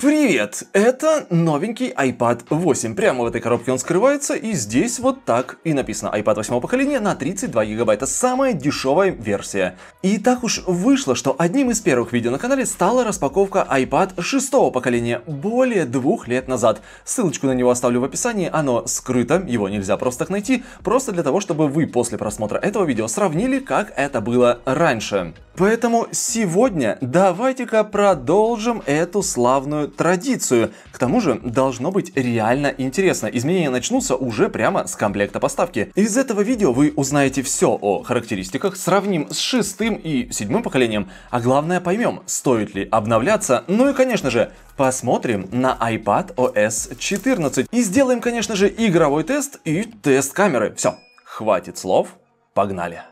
Привет! Это новенький iPad 8. Прямо в этой коробке он скрывается, и здесь вот так и написано. iPad 8 поколения на 32 гигабайта. Самая дешевая версия. И так уж вышло, что одним из первых видео на канале стала распаковка iPad 6 поколения более двух лет назад. Ссылочку на него оставлю в описании, оно скрыто, его нельзя просто так найти, просто для того, чтобы вы после просмотра этого видео сравнили, как это было раньше. Поэтому сегодня давайте-ка продолжим эту славную традицию. К тому же должно быть реально интересно. Изменения начнутся уже прямо с комплекта поставки. Из этого видео вы узнаете все о характеристиках, сравним с шестым и седьмым поколением, а главное поймем, стоит ли обновляться, ну и конечно же, посмотрим на iPad OS 14 и сделаем конечно же игровой тест и тест камеры. Все, хватит слов, погнали!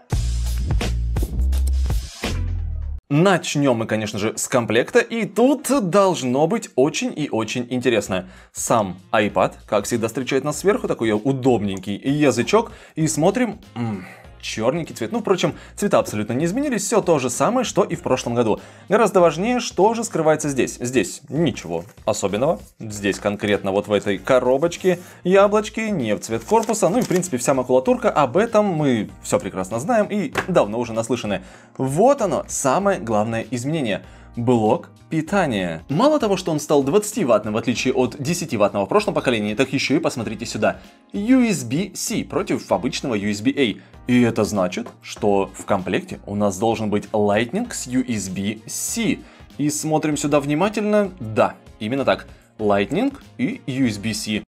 Начнем мы, конечно же, с комплекта, и тут должно быть очень и очень интересно. Сам iPad, как всегда, встречает нас сверху, такой удобненький язычок, и смотрим... М -м, черненький цвет. Ну, впрочем, цвета абсолютно не изменились, все то же самое, что и в прошлом году. Гораздо важнее, что же скрывается здесь. Здесь ничего особенного. Здесь конкретно вот в этой коробочке яблочки, не в цвет корпуса, ну и в принципе вся макулатурка. Об этом мы все прекрасно знаем и давно уже наслышаны. Вот оно, самое главное изменение. Блок питания. Мало того, что он стал 20-ваттным, в отличие от 10-ваттного в прошлом поколении, так еще и посмотрите сюда. USB-C против обычного USB-A. И это значит, что в комплекте у нас должен быть Lightning с USB-C. И смотрим сюда внимательно. Да, именно так. Lightning и USB-C.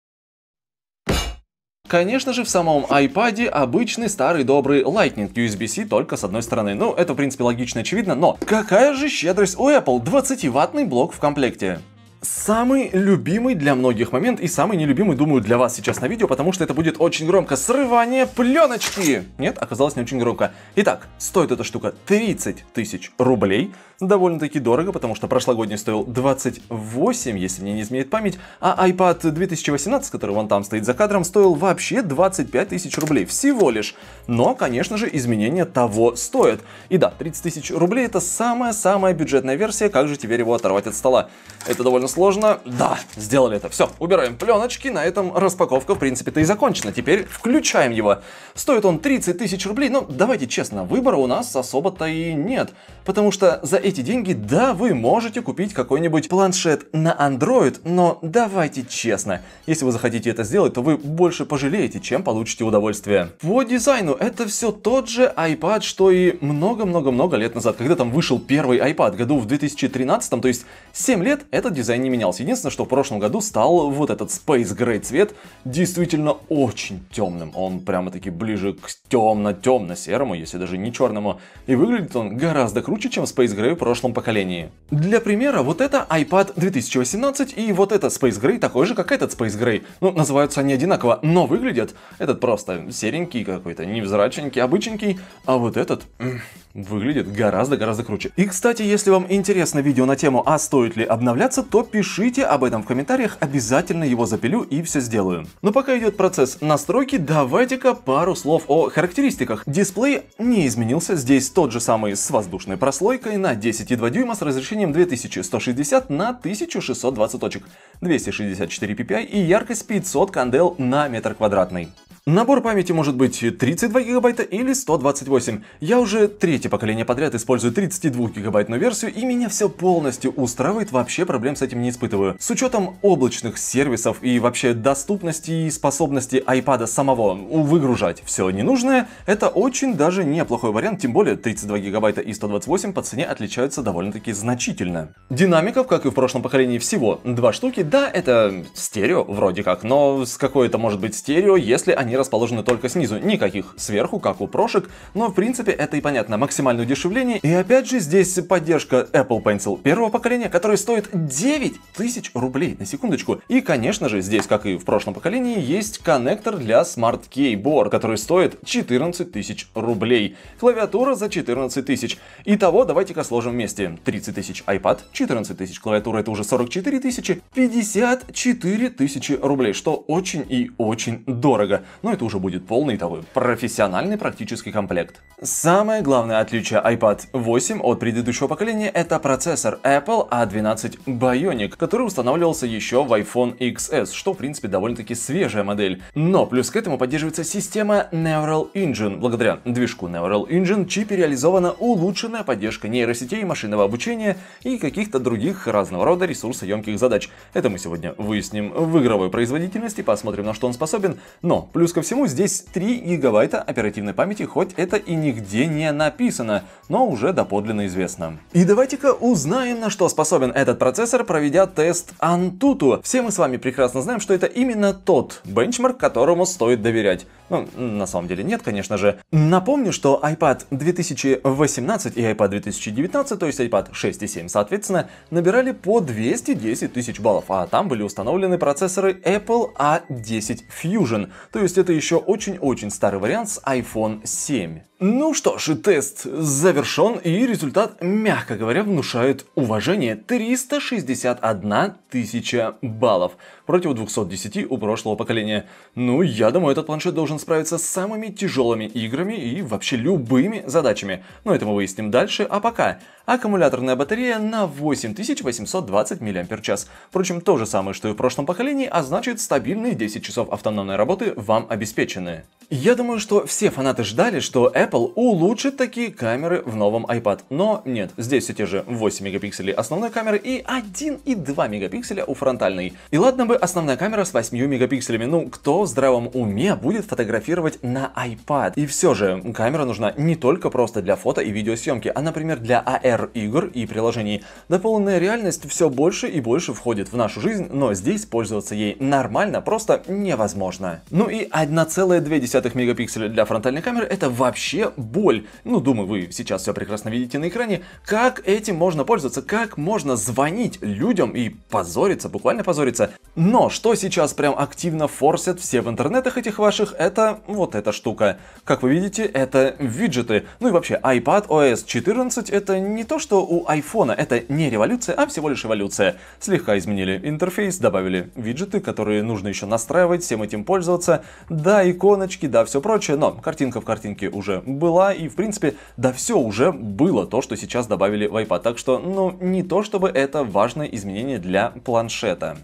Конечно же, в самом iPad обычный старый добрый Lightning USB-C только с одной стороны. Ну, это в принципе логично очевидно, но какая же щедрость у Apple, 20-ваттный блок в комплекте. Самый любимый для многих момент и самый нелюбимый, думаю, для вас сейчас на видео, потому что это будет очень громко. Срывание пленочки! Нет, оказалось не очень громко. Итак, стоит эта штука 30 тысяч рублей. Довольно-таки дорого, потому что прошлогодний стоил 28, если мне не изменяет память. А iPad 2018, который вон там стоит за кадром, стоил вообще 25 тысяч рублей. Всего лишь. Но, конечно же, изменения того стоят. И да, 30 тысяч рублей это самая-самая бюджетная версия. Как же теперь его оторвать от стола? Это довольно сложно. Да, сделали это. Все, убираем пленочки, на этом распаковка, в принципе-то, и закончена. Теперь включаем его. Стоит он 30 тысяч рублей, но ну, давайте честно, выбора у нас особо-то и нет. Потому что за эти деньги, да, вы можете купить какой-нибудь планшет на Android, но давайте честно, если вы захотите это сделать, то вы больше пожалеете, чем получите удовольствие. По дизайну это все тот же iPad, что и много-много-много лет назад, когда там вышел первый iPad, году в 2013, то есть 7 лет этот дизайн не менялся. Единственное, что в прошлом году стал вот этот Space Gray цвет действительно очень темным. Он прямо-таки ближе к темно-темно-серому, если даже не черному. И выглядит он гораздо круче, чем Space Gray в прошлом поколении. Для примера, вот это iPad 2018 и вот этот Space Gray такой же, как этот Space Gray. Ну, называются они одинаково, но выглядят этот просто серенький какой-то, невзраченький, обычненький, а вот этот выглядит гораздо-гораздо круче. И, кстати, если вам интересно видео на тему «А стоит ли обновляться?», то пишите об этом в комментариях, обязательно его запилю и все сделаю. Но ну, пока идет процесс настройки, давайте-ка пару слов о характеристиках. Дисплей не изменился, здесь тот же самый с воздушной прослойкой на 10,2 дюйма с разрешением 2160 на 1620 точек, 264 ppi и яркость 500 кандел на метр квадратный. Набор памяти может быть 32 гигабайта или 128. Я уже третье поколение подряд использую 32 гигабайтную версию и меня все полностью устраивает, вообще проблем с этим не испытываю. С учетом облачных сервисов и вообще доступности и способности iPad самого выгружать все ненужное, это очень даже неплохой вариант, тем более 32 гигабайта и 128 по цене отличаются довольно-таки значительно. Динамиков, как и в прошлом поколении, всего два штуки. Да, это стерео вроде как, но с какой это может быть стерео, если они они расположены только снизу, никаких сверху, как у прошек, но в принципе это и понятно, максимальное удешевление. И опять же здесь поддержка Apple Pencil первого поколения, который стоит 9 тысяч рублей, на секундочку. И конечно же здесь, как и в прошлом поколении, есть коннектор для Smart Keyboard, который стоит 14 тысяч рублей. Клавиатура за 14 тысяч. Итого, давайте-ка сложим вместе. 30 тысяч iPad, 14 тысяч клавиатура, это уже 44 тысячи, 54 тысячи рублей, что очень и очень дорого но это уже будет полный такой профессиональный практический комплект. Самое главное отличие iPad 8 от предыдущего поколения это процессор Apple A12 а Bionic, который устанавливался еще в iPhone XS, что в принципе довольно-таки свежая модель. Но плюс к этому поддерживается система Neural Engine. Благодаря движку Neural Engine чипе реализована улучшенная поддержка нейросетей, машинного обучения и каких-то других разного рода ресурсоемких задач. Это мы сегодня выясним в игровой производительности, посмотрим на что он способен, но плюс ко всему здесь 3 гигабайта оперативной памяти, хоть это и нигде не написано, но уже доподлинно известно. И давайте-ка узнаем, на что способен этот процессор, проведя тест Antutu. Все мы с вами прекрасно знаем, что это именно тот бенчмарк, которому стоит доверять. Ну, на самом деле нет, конечно же. Напомню, что iPad 2018 и iPad 2019, то есть iPad 6 и 7 соответственно, набирали по 210 тысяч баллов, а там были установлены процессоры Apple A10 Fusion, то есть это еще очень-очень старый вариант с iPhone 7. Ну что ж, тест завершен, и результат, мягко говоря, внушает уважение. 361 тысяча баллов против 210 у прошлого поколения. Ну, я думаю, этот планшет должен справиться с самыми тяжелыми играми и вообще любыми задачами. Но это мы выясним дальше, а пока. Аккумуляторная батарея на 8820 мАч. Впрочем, то же самое, что и в прошлом поколении, а значит стабильные 10 часов автономной работы вам обеспечены. Я думаю, что все фанаты ждали, что Apple Apple улучшит такие камеры в новом iPad. Но нет, здесь все те же 8 мегапикселей основной камеры и 1,2 мегапикселя у фронтальной. И ладно бы основная камера с 8 мегапикселями, ну кто в здравом уме будет фотографировать на iPad? И все же, камера нужна не только просто для фото и видеосъемки, а, например, для AR-игр и приложений. Дополненная реальность все больше и больше входит в нашу жизнь, но здесь пользоваться ей нормально просто невозможно. Ну и 1,2 мегапикселя для фронтальной камеры это вообще боль. Ну, думаю, вы сейчас все прекрасно видите на экране. Как этим можно пользоваться? Как можно звонить людям и позориться, буквально позориться? Но что сейчас прям активно форсят все в интернетах этих ваших, это вот эта штука. Как вы видите, это виджеты. Ну и вообще, iPad OS 14 это не то, что у iPhone, это не революция, а всего лишь эволюция. Слегка изменили интерфейс, добавили виджеты, которые нужно еще настраивать, всем этим пользоваться. Да, иконочки, да, все прочее, но картинка в картинке уже была, и в принципе, да все уже было то, что сейчас добавили в iPad, так что, ну, не то чтобы это важное изменение для планшета.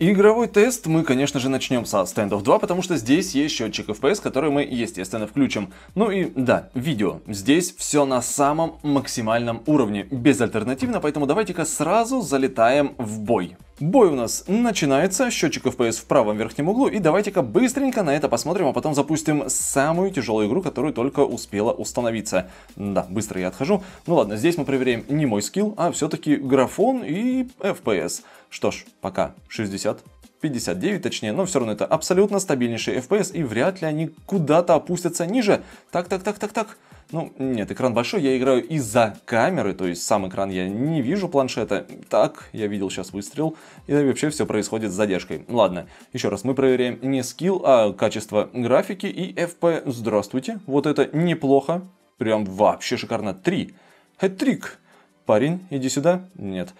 Игровой тест мы, конечно же, начнем со стендов 2, потому что здесь есть счетчик FPS, который мы, естественно, включим. Ну и да, видео. Здесь все на самом максимальном уровне, безальтернативно, поэтому давайте-ка сразу залетаем в бой. Бой у нас начинается, счетчик FPS в правом верхнем углу, и давайте-ка быстренько на это посмотрим, а потом запустим самую тяжелую игру, которую только успела установиться. Да, быстро я отхожу. Ну ладно, здесь мы проверяем не мой скилл, а все-таки графон и FPS. Что ж, пока 60 59 точнее, но все равно это абсолютно стабильнейший FPS и вряд ли они куда-то опустятся ниже. Так, так, так, так, так. Ну, нет, экран большой, я играю из-за камеры, то есть сам экран я не вижу планшета. Так, я видел сейчас выстрел, и вообще все происходит с задержкой. Ладно, еще раз, мы проверяем не скилл, а качество графики и FP. Здравствуйте, вот это неплохо, прям вообще шикарно. Три. Хэт-трик. Парень, иди сюда. Нет.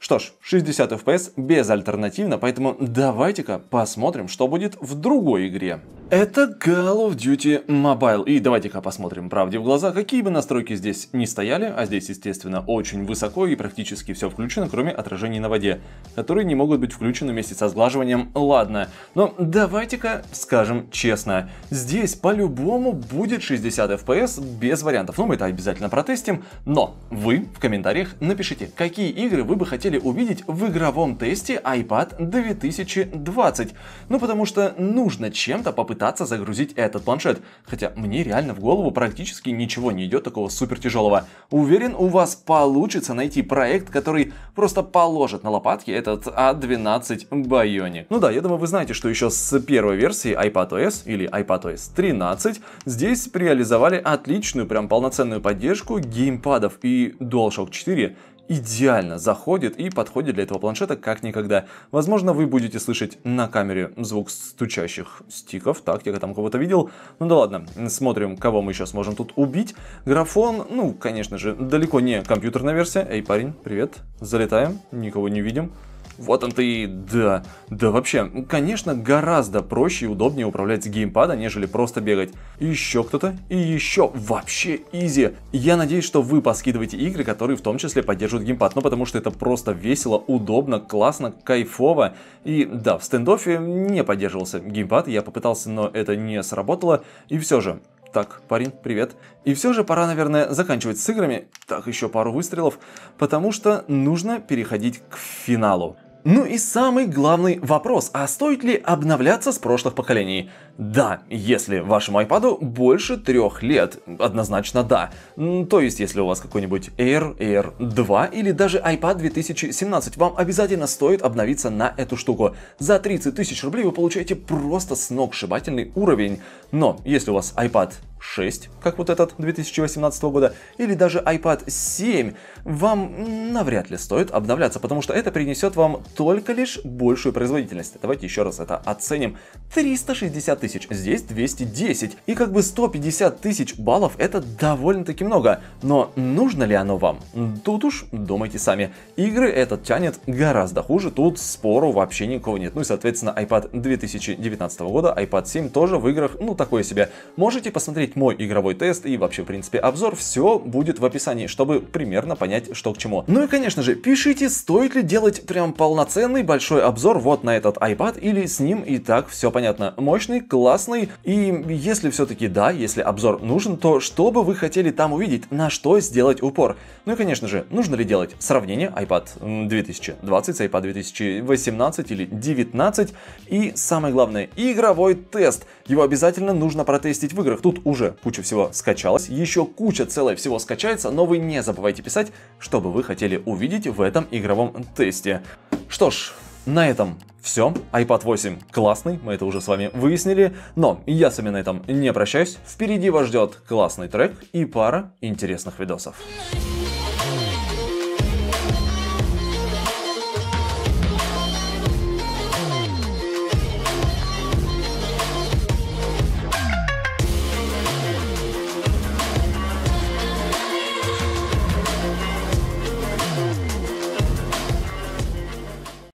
Что ж, 60 FPS безальтернативно, поэтому давайте-ка посмотрим, что будет в другой игре. Это Call of Duty Mobile. И давайте-ка посмотрим правде в глаза, какие бы настройки здесь не стояли, а здесь, естественно, очень высоко и практически все включено, кроме отражений на воде, которые не могут быть включены вместе со сглаживанием, ладно. Но давайте-ка скажем честно, здесь по-любому будет 60 FPS без вариантов. Ну, мы это обязательно протестим, но вы в комментариях напишите, какие игры вы бы хотели хотели увидеть в игровом тесте iPad 2020. Ну потому что нужно чем-то попытаться загрузить этот планшет. Хотя мне реально в голову практически ничего не идет такого супер тяжелого. Уверен, у вас получится найти проект, который просто положит на лопатки этот A12 а Bionic. Ну да, я думаю, вы знаете, что еще с первой версии iPadOS или iPadOS 13 здесь реализовали отличную, прям полноценную поддержку геймпадов и DualShock 4 идеально заходит и подходит для этого планшета как никогда. Возможно, вы будете слышать на камере звук стучащих стиков. Так, я там кого-то видел. Ну да ладно, смотрим, кого мы сейчас можем тут убить. Графон, ну, конечно же, далеко не компьютерная версия. Эй, парень, привет. Залетаем, никого не видим. Вот он ты, да. Да вообще, ну, конечно, гораздо проще и удобнее управлять с геймпада, нежели просто бегать. еще кто-то, и еще вообще изи. Я надеюсь, что вы поскидываете игры, которые в том числе поддерживают геймпад, но ну, потому что это просто весело, удобно, классно, кайфово. И да, в стендофе не поддерживался геймпад, я попытался, но это не сработало. И все же, так, парень, привет. И все же пора, наверное, заканчивать с играми. Так, еще пару выстрелов. Потому что нужно переходить к финалу. Ну и самый главный вопрос, а стоит ли обновляться с прошлых поколений? Да, если вашему iPad больше трех лет, однозначно да. То есть, если у вас какой-нибудь Air, Air 2 или даже iPad 2017, вам обязательно стоит обновиться на эту штуку. За 30 тысяч рублей вы получаете просто сногсшибательный уровень. Но если у вас iPad 6, как вот этот 2018 года, или даже iPad 7, вам навряд ли стоит обновляться, потому что это принесет вам только лишь большую производительность. Давайте еще раз это оценим. 360 тысяч тысяч, здесь 210. И как бы 150 тысяч баллов это довольно-таки много. Но нужно ли оно вам? Тут уж думайте сами. Игры этот тянет гораздо хуже, тут спору вообще никого нет. Ну и соответственно iPad 2019 года, iPad 7 тоже в играх, ну такое себе. Можете посмотреть мой игровой тест и вообще в принципе обзор, все будет в описании, чтобы примерно понять что к чему. Ну и конечно же, пишите, стоит ли делать прям полноценный большой обзор вот на этот iPad или с ним и так все понятно. Мощный, классный классный. И если все-таки да, если обзор нужен, то что бы вы хотели там увидеть, на что сделать упор? Ну и, конечно же, нужно ли делать сравнение iPad 2020 с iPad 2018 или 2019? И самое главное, игровой тест. Его обязательно нужно протестить в играх. Тут уже куча всего скачалось, еще куча целая всего скачается, но вы не забывайте писать, что бы вы хотели увидеть в этом игровом тесте. Что ж, на этом все. iPad 8 классный, мы это уже с вами выяснили, но я с вами на этом не прощаюсь. Впереди вас ждет классный трек и пара интересных видосов.